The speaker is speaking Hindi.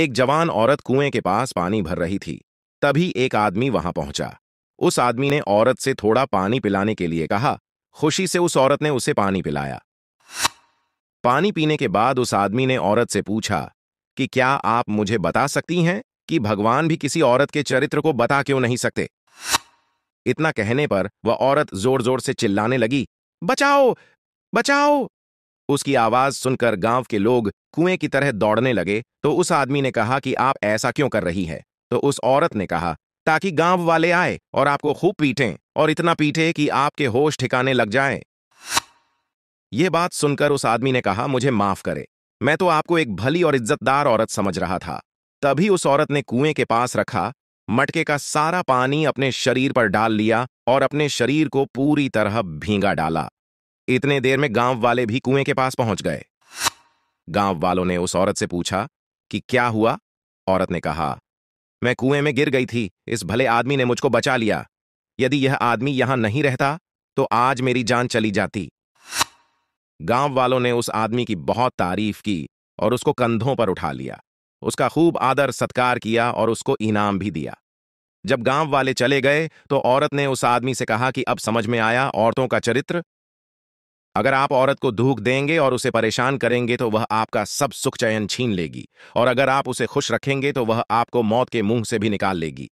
एक जवान औरत कुएं के पास पानी भर रही थी तभी एक आदमी वहां पहुंचा उस आदमी ने औरत से थोड़ा पानी पिलाने के लिए कहा खुशी से उस औरत ने उसे पानी पिलाया पानी पीने के बाद उस आदमी ने औरत से पूछा कि क्या आप मुझे बता सकती हैं कि भगवान भी किसी औरत के चरित्र को बता क्यों नहीं सकते इतना कहने पर वह औरत जोर जोर से चिल्लाने लगी बचाओ बचाओ उसकी आवाज सुनकर गांव के लोग कुएं की तरह दौड़ने लगे तो उस आदमी ने कहा कि आप ऐसा क्यों कर रही है तो उस औरत ने कहा ताकि गांव वाले आए और आपको खूब पीटें और इतना पीटे कि आपके होश ठिकाने लग जाएं। ये बात सुनकर उस आदमी ने कहा मुझे माफ करे मैं तो आपको एक भली और इज्जतदार औरत समझ रहा था तभी उस औरत ने कुएं के पास रखा मटके का सारा पानी अपने शरीर पर डाल लिया और अपने शरीर को पूरी तरह भींगा डाला इतने देर में गांव वाले भी कुएं के पास पहुंच गए गांव वालों ने उस औरत से पूछा कि क्या हुआ औरत ने कहा मैं कुएं में गिर गई थी इस भले आदमी ने मुझको बचा लिया यदि यह आदमी यहां नहीं रहता तो आज मेरी जान चली जाती गांव वालों ने उस आदमी की बहुत तारीफ की और उसको कंधों पर उठा लिया उसका खूब आदर सत्कार किया और उसको इनाम भी दिया जब गांव वाले चले गए तो औरत ने उस आदमी से कहा कि अब समझ में आया औरतों का चरित्र अगर आप औरत को धूख देंगे और उसे परेशान करेंगे तो वह आपका सब सुख चयन छीन लेगी और अगर आप उसे खुश रखेंगे तो वह आपको मौत के मुंह से भी निकाल लेगी